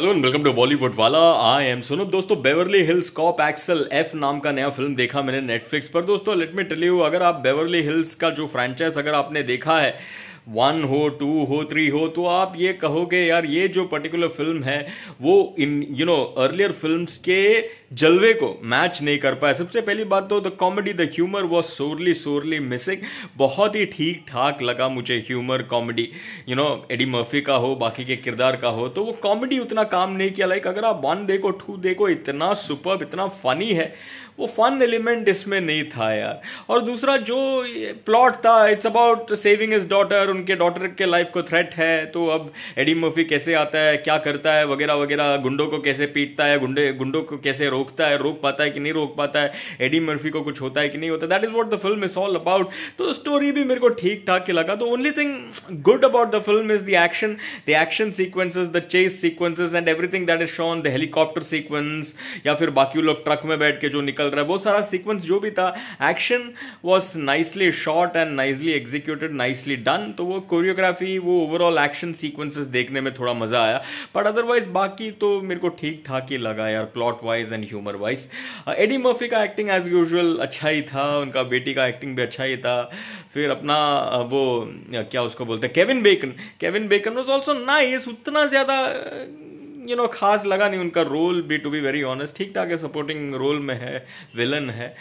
Hello and welcome to Bollywood वाला I am सुनो दोस्तों Beverly Hills Cop Axel F नाम का नया फिल्म देखा मैंने नेटफ्लिक्स पर दोस्तों लेट मी टेल यू अगर आप बेवरली हिल्स का जो फ्रेंचाइज अगर आपने देखा है वन हो टू हो थ्री हो तो आप ये कहोगे यार ये जो पर्टिकुलर फिल्म है वो in you know earlier film के जलवे को मैच नहीं कर पाया सबसे पहली बात तो the comedy the humour was sorely sorely missing बहुत ही ठीक ठाक लगा मुझे humour comedy you know Eddie Murphy का हो बाकी के किरदार का हो तो वो कॉमेडी उतना काम नहीं किया लाइक अगर आप वन देखो टू देखो इतना सुपर इतना फनी है वो फन एलिमेंट इसमें नहीं था यार और दूसरा जो प्लॉट था it's about saving is daughter उनके डॉटर के लाइफ को थ्रेट है तो अब एडी मर्फी कैसे आता है क्या करता है वगैरह वगैरह गुंडों को कैसे पीटता है गुंडे गुंडों को कैसे रोकता है रोक पाता है कि नहीं रोक पाता है एडी मर्फी को कुछ होता है कि नहीं होता that is what the film is all about तो स्टोरी भी मेरे को ठीक ठाक के लगा तो only thing good about the film is the action the action sequences the chase sequences and everything that is shown the helicopter sequence या फिर बाकी लोग ट्रक में बैठ के जो निकल रहा है वो सारा सीक्वेंस जो भी था action was nicely shot and nicely executed nicely done तो वो कोरियोग्राफी वो ओवरऑल एक्शन सीक्वेंसेस देखने में थोड़ा मज़ा आया बट अदरवाइज बाकी तो मेरे को ठीक ठाक ही लगा यार plot wise and humour wise Eddie Murphy का एक्टिंग एज यूजल अच्छा ही था उनका बेटी का एक्टिंग भी अच्छा ही था फिर अपना uh, वो uh, क्या उसको बोलते हैं Kevin Bacon Kevin Bacon was also nice उतना ज़्यादा uh, यू नो खास लगा नहीं उनका रोल भी टू बी वेरी ऑनेस्ट ठीक ठाक है सपोर्टिंग रोल में है विलन है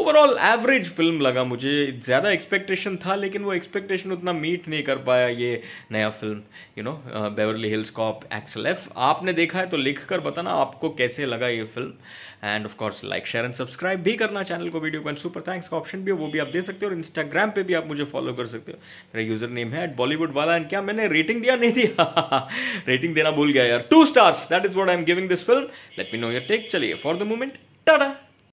ओवरऑल एवरेज फिल्म लगा मुझे ज़्यादा एक्सपेक्टेशन था लेकिन वो एक्सपेक्टेशन उतना मीट नहीं कर पाया ये नया film you know Beverly Hills Cop Axel F आपने देखा है तो लिख कर बताना आपको कैसे लगा ये film and course like share and subscribe भी करना चैनल को वीडियो को एंड सुपर थैंक्स का ऑप्शन भी है वो भी आप दे सकते हो और इंस्टाग्राम पर भी आप मुझे फॉलो कर सकते हो मेरा यूजर नेम है एट बॉलीवुड वाला एंड क्या मैंने रेटिंग दिया नहीं दिया रेटिंग देना भूल गया यार two stars That is what I'm giving this film. Let me know your take. Chaliye. For the moment, tada!